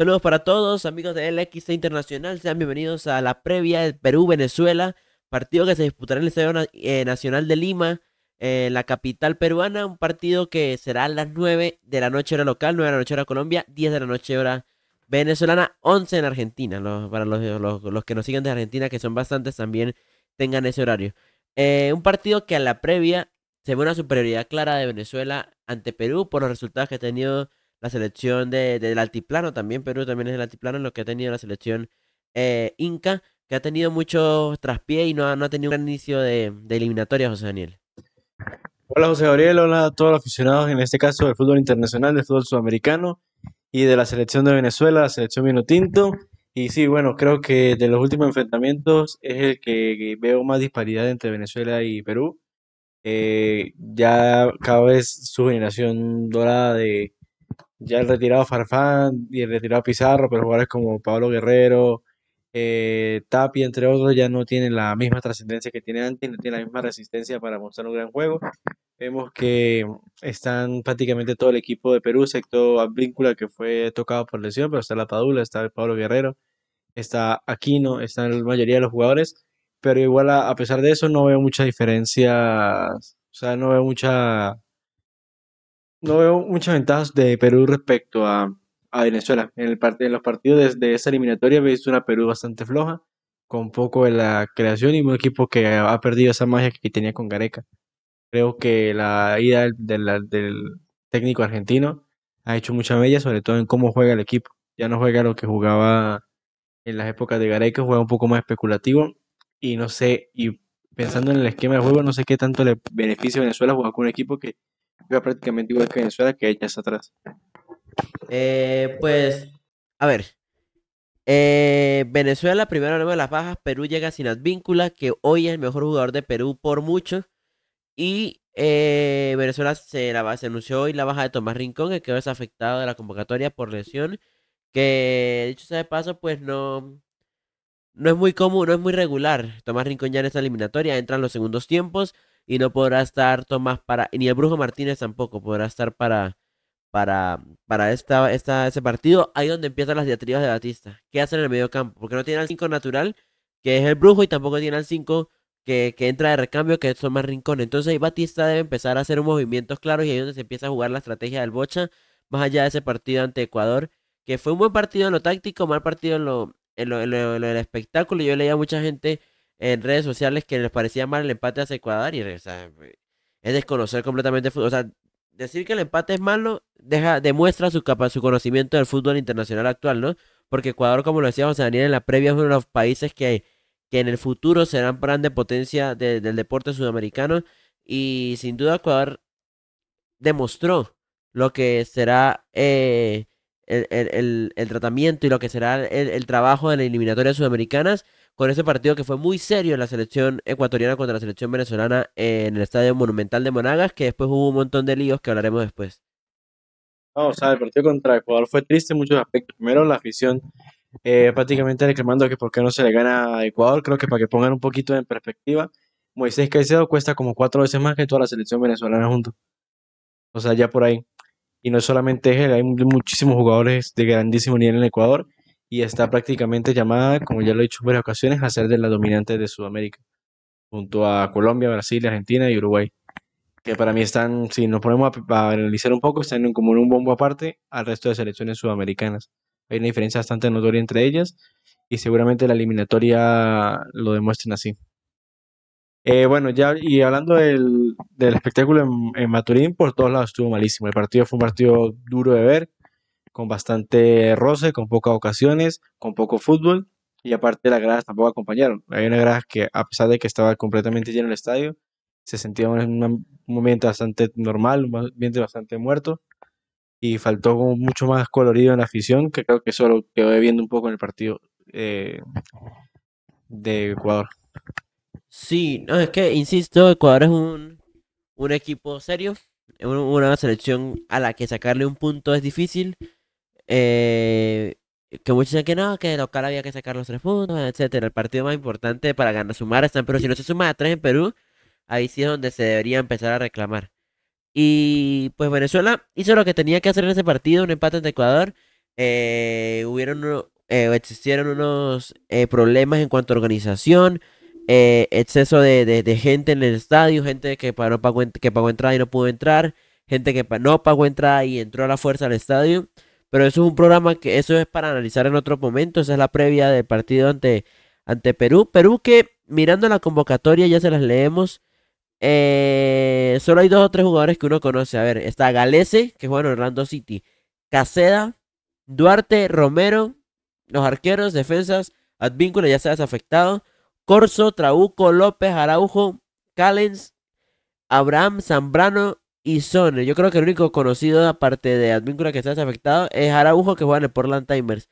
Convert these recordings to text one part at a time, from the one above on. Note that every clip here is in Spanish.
Saludos para todos, amigos de LXC Internacional. Sean bienvenidos a la previa de Perú-Venezuela, partido que se disputará en el Estadio eh, Nacional de Lima, eh, la capital peruana. Un partido que será a las 9 de la noche hora local, 9 de la noche hora Colombia, 10 de la noche hora venezolana, 11 en Argentina. para los, que nos siguen de Argentina, que son bastantes, también tengan ese horario. Eh, un partido que a la previa se ve una superioridad clara de Venezuela ante Perú por los resultados que ha tenido la selección del altiplano también, Perú también es del altiplano, lo que ha tenido la selección eh, inca, que ha tenido mucho traspié y no ha, no ha tenido un gran inicio de, de eliminatoria, José Daniel. Hola José Gabriel, hola a todos los aficionados, en este caso del fútbol internacional, del fútbol sudamericano y de la selección de Venezuela, la selección minotinto. Y sí, bueno, creo que de los últimos enfrentamientos es el que veo más disparidad entre Venezuela y Perú. Eh, ya cada vez su generación dorada de, ya el retirado Farfán y el retirado Pizarro, pero jugadores como Pablo Guerrero, eh, Tapia, entre otros, ya no tienen la misma trascendencia que tienen antes, no tienen la misma resistencia para mostrar un gran juego. Vemos que están prácticamente todo el equipo de Perú, excepto Víncula que fue tocado por lesión, pero está la Padula, está el Pablo Guerrero, está Aquino, están la mayoría de los jugadores, pero igual a, pesar de eso no veo mucha diferencia, o sea, no veo mucha no veo muchas ventajas de Perú respecto a, Venezuela. En, el parte, en los partidos de, esa eliminatoria he visto una Perú bastante floja, con poco de la creación y un equipo que ha perdido esa magia que tenía con Gareca. Creo que la ida del, técnico argentino ha hecho mucha mella, sobre todo en cómo juega el equipo. Ya no juega lo que jugaba en las épocas de Gareca, juega un poco más especulativo y no sé, y pensando en el esquema de juego, no sé qué tanto le beneficia a Venezuela jugar con un equipo que yo prácticamente igual que Venezuela, que ella está atrás. Eh, pues, a ver. Eh, Venezuela, primero nueva de las bajas. Perú llega sin advíncula, que hoy es el mejor jugador de Perú por mucho. Y eh, Venezuela se, la, anunció hoy la baja de Tomás Rincón, que es afectado de la convocatoria por lesión. Que, dicho sea de paso, pues no, no es muy común, no es muy regular. Tomás Rincón ya en esta eliminatoria entran los segundos tiempos y no podrá estar Tomás para, ni el Brujo Martínez tampoco podrá estar para, para, para esta, esta, ese partido. Ahí donde empiezan las diatribas de Batista. ¿Qué hacen en el medio campo? Porque no tiene al 5 natural, que es el Brujo, y tampoco tiene al 5 que, entra de recambio, que es Tomás rincón. Entonces ahí Batista debe empezar a hacer movimientos claros y ahí donde se empieza a jugar la estrategia del Bocha, más allá de ese partido ante Ecuador, que fue un buen partido en lo táctico, mal partido en lo, en lo, espectáculo. Yo leía a mucha gente en redes sociales que les parecía mal el empate hacia Ecuador y es desconocer completamente el fútbol. O sea, decir que el empate es malo deja, demuestra su, capa, su conocimiento del fútbol internacional actual, ¿no? Porque Ecuador, como lo decía José Daniel en la previa, es uno de los países que, que en el futuro serán de potencia del deporte sudamericano y sin duda Ecuador demostró lo que será eh, el, el, tratamiento y lo que será el, trabajo de las eliminatorias sudamericanas con ese partido que fue muy serio en la selección ecuatoriana contra la selección venezolana en el Estadio Monumental de Monagas, que después hubo un montón de líos que hablaremos después. No, o sea, el partido contra Ecuador fue triste en muchos aspectos. Primero, la afición eh, prácticamente reclamando que por qué no se le gana a Ecuador. Creo que para que pongan un poquito en perspectiva, Moisés Caicedo cuesta como cuatro veces más que toda la selección venezolana junto. O sea, ya por ahí. Y no solamente es él, hay muchísimos jugadores de grandísimo nivel en Ecuador y está prácticamente llamada, como ya lo he dicho en varias ocasiones, a ser de las dominantes de Sudamérica, junto a Colombia, Brasil, Argentina y Uruguay, que para mí están, si nos ponemos a, analizar un poco, están en como en un bombo aparte al resto de selecciones sudamericanas. Hay una diferencia bastante notoria entre ellas y seguramente la eliminatoria lo demuestren así. Eh, bueno, ya y hablando del, espectáculo en, Maturín, por todos lados estuvo malísimo. El partido fue un partido duro de ver, con bastante roce, con pocas ocasiones, con poco fútbol. Y aparte las gradas tampoco acompañaron. Hay una grada que a pesar de que estaba completamente lleno el estadio, se sentía en un, momento bastante normal, un ambiente bastante muerto. Y faltó como mucho más colorido en la afición, que creo que solo quedó viendo un poco en el partido eh, de Ecuador. Sí, no, es que, insisto, Ecuador es un, un equipo serio, es una selección a la que sacarle un punto es difícil. Eh, que muchos dicen que no, que local había que sacar los tres puntos, etcétera. El partido más importante para ganar, sumar están pero Si no se suma a tres en Perú, ahí sí es donde se debería empezar a reclamar. Y pues Venezuela hizo lo que tenía que hacer en ese partido, un empate ante Ecuador. Eh, hubieron eh, existieron unos problemas en cuanto a organización, exceso de, de, gente en el estadio, gente que pagó, que pagó entrada y no pudo entrar, gente que no pagó entrada y entró a la fuerza al estadio. Pero eso es un programa que eso es para analizar en otro momento. Esa es la previa del partido ante, ante Perú. Perú que mirando la convocatoria ya se las leemos. Eh, solo hay dos o tres jugadores que uno conoce. A ver, está Galese, que juega en Orlando City. Caseda, Duarte, Romero, los arqueros, defensas, Advíncula, ya se desafectado, Corso, Trauco, López, Araujo, Callens, Abraham, Zambrano, y Son. Yo creo que el único conocido, aparte de Advíncula que está afectado, es Araujo que juega en el Portland Timers.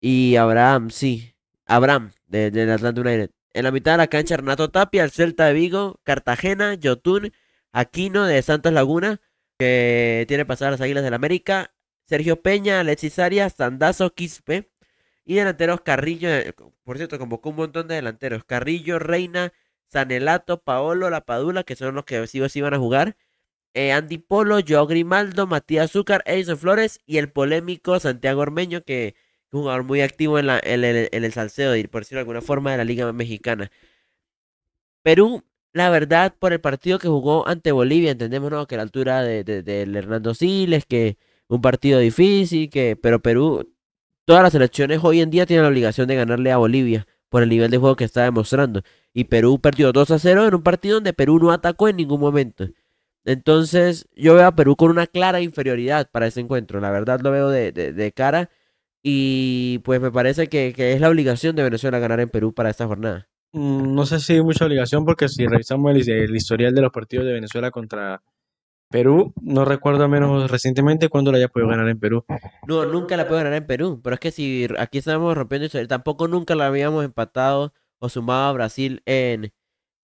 Y Abraham, sí. Abraham, del de Atlanta United. En la mitad de la cancha, Renato Tapia, el Celta de Vigo, Cartagena, Yotun, Aquino de Santos Laguna, que tiene pasado a las Águilas del América, Sergio Peña, Alexis Arias, Sandazo, Quispe. Y delanteros Carrillo, eh, por cierto, convocó un montón de delanteros. Carrillo, Reina, Sanelato, Paolo, La Padula, que son los que sí iban a jugar. Eh, Andy Polo, Joao Grimaldo, Matías Azúcar, Edison Flores y el polémico Santiago Ormeño, que es un jugador muy activo en, la, en, el salseo, por decirlo de alguna forma, de la Liga Mexicana. Perú, la verdad, por el partido que jugó ante Bolivia, entendemos que la altura de, Hernando Siles, que un partido difícil, que pero Perú, todas las selecciones hoy en día tienen la obligación de ganarle a Bolivia por el nivel de juego que está demostrando. Y Perú perdió 2 a 0 en un partido donde Perú no atacó en ningún momento. Entonces yo veo a Perú con una clara inferioridad para ese encuentro. La verdad lo veo de, cara. Y pues me parece que, es la obligación de Venezuela ganar en Perú para esta jornada. Mm, no sé si hay mucha obligación porque si revisamos el historial de los partidos de Venezuela contra Perú, no recuerdo menos recientemente cuándo la haya podido ganar en Perú. No, nunca la puedo ganar en Perú, pero es que si aquí estamos rompiendo tampoco nunca la habíamos empatado o sumado a Brasil en,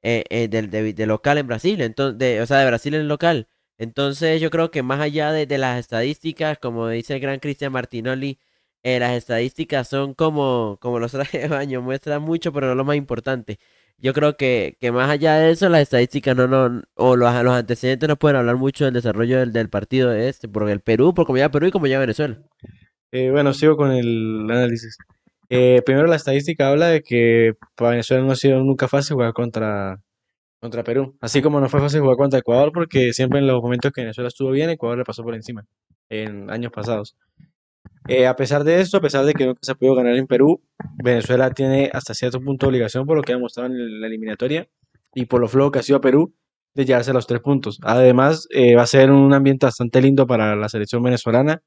eh, eh, de, local en Brasil, entonces, o sea, de Brasil en local. Entonces yo creo que más allá de, las estadísticas, como dice el gran Cristian Martinoli, eh, las estadísticas son como, como los trajes de baño, muestran mucho, pero no lo más importante yo creo que, que más allá de eso, las estadísticas no, no o los, los antecedentes no pueden hablar mucho del desarrollo del, del partido este, porque el Perú, por como ya Perú y como ya Venezuela. Eh, bueno, sigo con el análisis. Eh, primero, la estadística habla de que para Venezuela no ha sido nunca fácil jugar contra, contra Perú. Así como no fue fácil jugar contra Ecuador, porque siempre en los momentos que Venezuela estuvo bien, Ecuador le pasó por encima en años pasados. Eh, a pesar de esto, a pesar de que nunca se ha podido ganar en Perú, Venezuela tiene hasta cierto punto de obligación por lo que ha mostrado en la eliminatoria y por lo flojo que ha sido Perú de llevarse los tres puntos. Además, eh, va a ser un ambiente bastante lindo para la selección venezolana,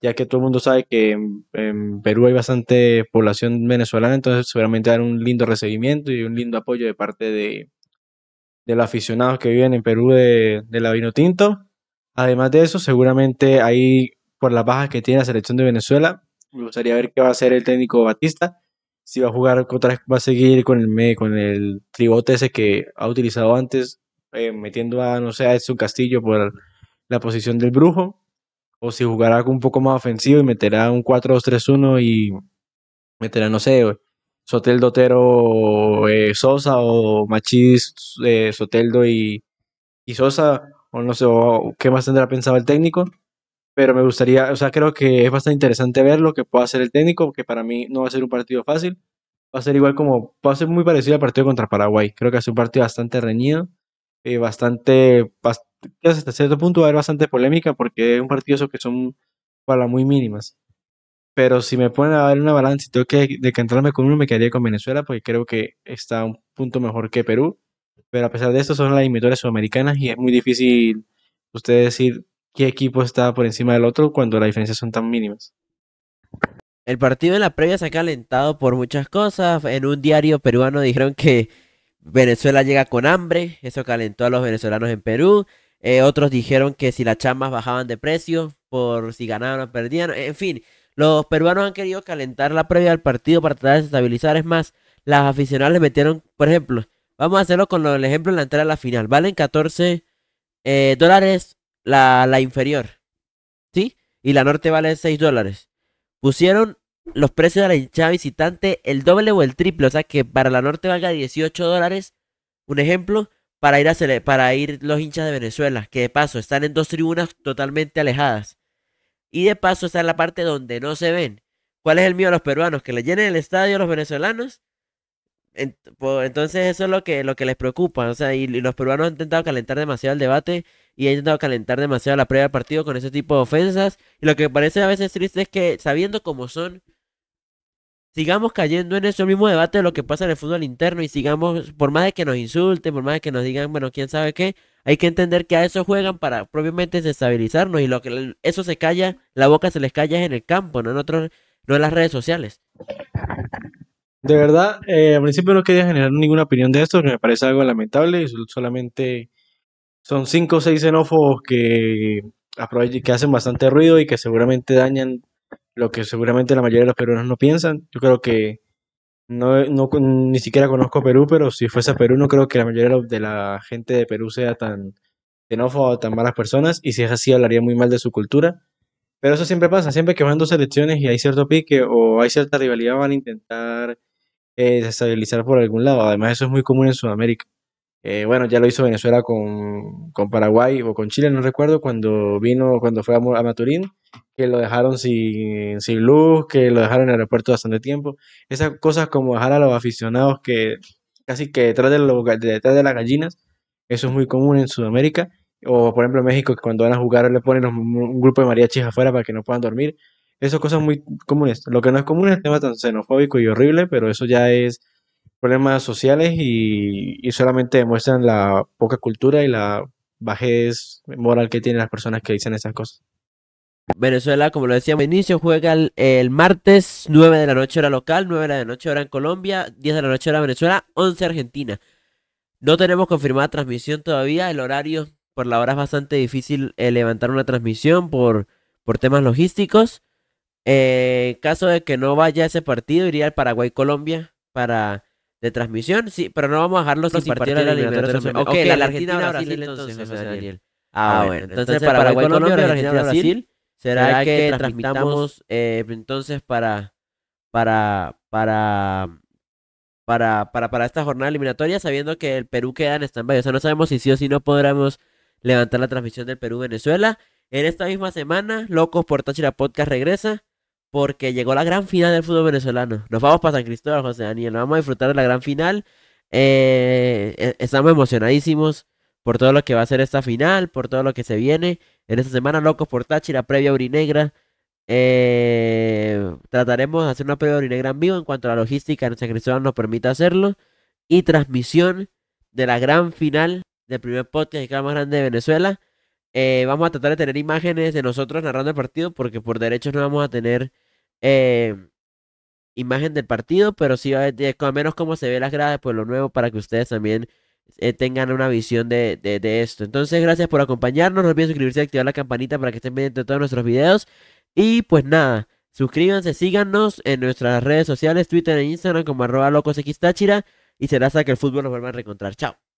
ya que todo el mundo sabe que en, Perú hay bastante población venezolana, entonces seguramente dar un lindo recibimiento y un lindo apoyo de parte de, los aficionados que viven en Perú de, de la tinto. Además de eso, seguramente hay por las bajas que tiene la selección de Venezuela. Me gustaría ver qué va a hacer el técnico Batista, si va a jugar otra vez, va a seguir con el con el tribote ese que ha utilizado antes, eh, metiendo a no sé a su Castillo por la posición del brujo, o si jugará con un poco más ofensivo y meterá un 4-2-3-1 y meterá no sé Soteldo, Otero, eh, Sosa o Machis eh, Soteldo y, y Sosa, o no sé, qué más tendrá pensado el técnico pero me gustaría, o sea, creo que es bastante interesante ver lo que pueda hacer el técnico, porque para mí no va a ser un partido fácil, va a ser igual como, va a ser muy parecido al partido contra Paraguay, creo que es un partido bastante reñido, eh, bastante, hasta cierto punto va a haber bastante polémica porque es un partido que son para muy mínimas. Pero si me ponen a dar una balanza y tengo que decantarme con uno, me quedaría con Venezuela porque creo que está un punto mejor que Perú. Pero a pesar de esto, son las eliminatorias sudamericanas y es muy difícil ustedes decir qué equipo está por encima del otro cuando las diferencias son tan mínimas. El partido en la previa se ha calentado por muchas cosas. En un diario peruano dijeron que Venezuela llega con hambre. Eso calentó a los venezolanos en Perú. Eh, otros dijeron que si las chamas bajaban de precio, por si ganaban o perdían. En fin, los peruanos han querido calentar la previa del partido para tratar de estabilizar. Es más, las aficionadas metieron, por ejemplo, vamos a hacerlo con el ejemplo en la entrada a la final. Valen 14 eh, dólares la, inferior, ¿sí? Y la norte vale 6 dólares. Pusieron los precios de la hinchada visitante el doble o el triple, o sea que para la norte valga 18 dólares, un ejemplo, para ir, a para ir los hinchas de Venezuela, que de paso están en dos tribunas totalmente alejadas. Y de paso está en la parte donde no se ven. ¿Cuál es el mío a los peruanos? ¿Que le llenen el estadio a los venezolanos? Entonces eso es lo que, lo que les preocupa. O sea, y los peruanos han intentado calentar demasiado el debate y ha intentado calentar demasiado la previa del partido con ese tipo de ofensas. Y lo que me parece a veces triste es que, sabiendo cómo son, sigamos cayendo en ese mismo debate de lo que pasa en el fútbol interno y sigamos, por más de que nos insulten, por más de que nos digan, bueno, quién sabe qué, hay que entender que a eso juegan para propiamente desestabilizarnos y lo que eso se calla, la boca se les calla en el campo, no en otros, no en las redes sociales. De verdad, eh, al principio no quería generar ninguna opinión de esto, que me parece algo lamentable y solamente son cinco o seis xenófobos que, hacen bastante ruido y que seguramente dañan lo que seguramente la mayoría de los peruanos no piensan. Yo creo que no, ni siquiera conozco Perú, pero si fuese a Perú no creo que la mayoría de la gente de Perú sea tan xenófoba o tan malas personas y si es así hablaría muy mal de su cultura. Pero eso siempre pasa, siempre que van dos elecciones y hay cierto pique o hay cierta rivalidad van a intentar eh, desestabilizar por algún lado. Además eso es muy común en Sudamérica. Eh, bueno, ya lo hizo Venezuela con, Paraguay o con Chile, no recuerdo, cuando vino, cuando fue a, Maturín, que lo dejaron sin, sin luz, que lo dejaron en el aeropuerto bastante tiempo. Esas cosas como dejar a los aficionados que casi que detrás de, detrás de las gallinas, eso es muy común en Sudamérica. O por ejemplo en México, que cuando van a jugar le ponen un grupo de mariachis afuera para que no puedan dormir. Esas cosas muy comunes. Lo que no es común es el tema tan xenofóbico y horrible, pero eso ya es problemas sociales y, solamente demuestran la poca cultura y la bajez moral que tienen las personas que dicen esas cosas. Venezuela, como lo decíamos al inicio, juega el, martes 9 de la noche hora local, 9 de la noche hora en Colombia, 10 de la noche hora Venezuela, 11 Argentina. No tenemos confirmada transmisión todavía, el horario por la hora es bastante difícil eh, levantar una transmisión por, por temas logísticos. Eh, en caso de que no vaya ese partido, iría al Paraguay-Colombia para de transmisión, sí, pero no vamos a dejarlo sin, partir partido de la eliminatoria. Okay, ok, la, Argentina-Brasil entonces, Daniel. Ah, ah, bueno. Entonces, para Paraguay-Colombia, Argentina-Brasil, ¿será, que, transmitamos eh, entonces para, para, para, para, para, para esta jornada eliminatoria, sabiendo que el Perú queda en stand-by? O sea, no sabemos si sí o si no podremos levantar la transmisión del Perú-Venezuela. En esta misma semana, Locos por Táchira Podcast regresa porque llegó la gran final del fútbol venezolano. Nos vamos para San Cristóbal, José Daniel. Vamos a disfrutar de la gran final. Eh, eh, estamos emocionadísimos por todo lo que va a ser esta final, por todo lo que se viene en esta semana. Locos por la previa Urinegra. Eh, trataremos de hacer una previa Urinegra en vivo en cuanto a la logística en San Cristóbal nos permita hacerlo. Y transmisión de la gran final del primer podcast de más grande de Venezuela. Eh, vamos a tratar de tener imágenes de nosotros narrando el partido, porque por derechos no vamos a tener eh, imagen del partido, pero sí va a al menos cómo se ve las gradas, pues lo nuevo, para que ustedes también eh, tengan una visión de, esto. Entonces, gracias por acompañarnos. No olviden suscribirse y activar la campanita para que estén viendo todos nuestros videos. Y pues nada, suscríbanse, síganos en nuestras redes sociales, Twitter e Instagram como arroba tachira Y será hasta que el fútbol nos vuelva a reencontrar. Chao.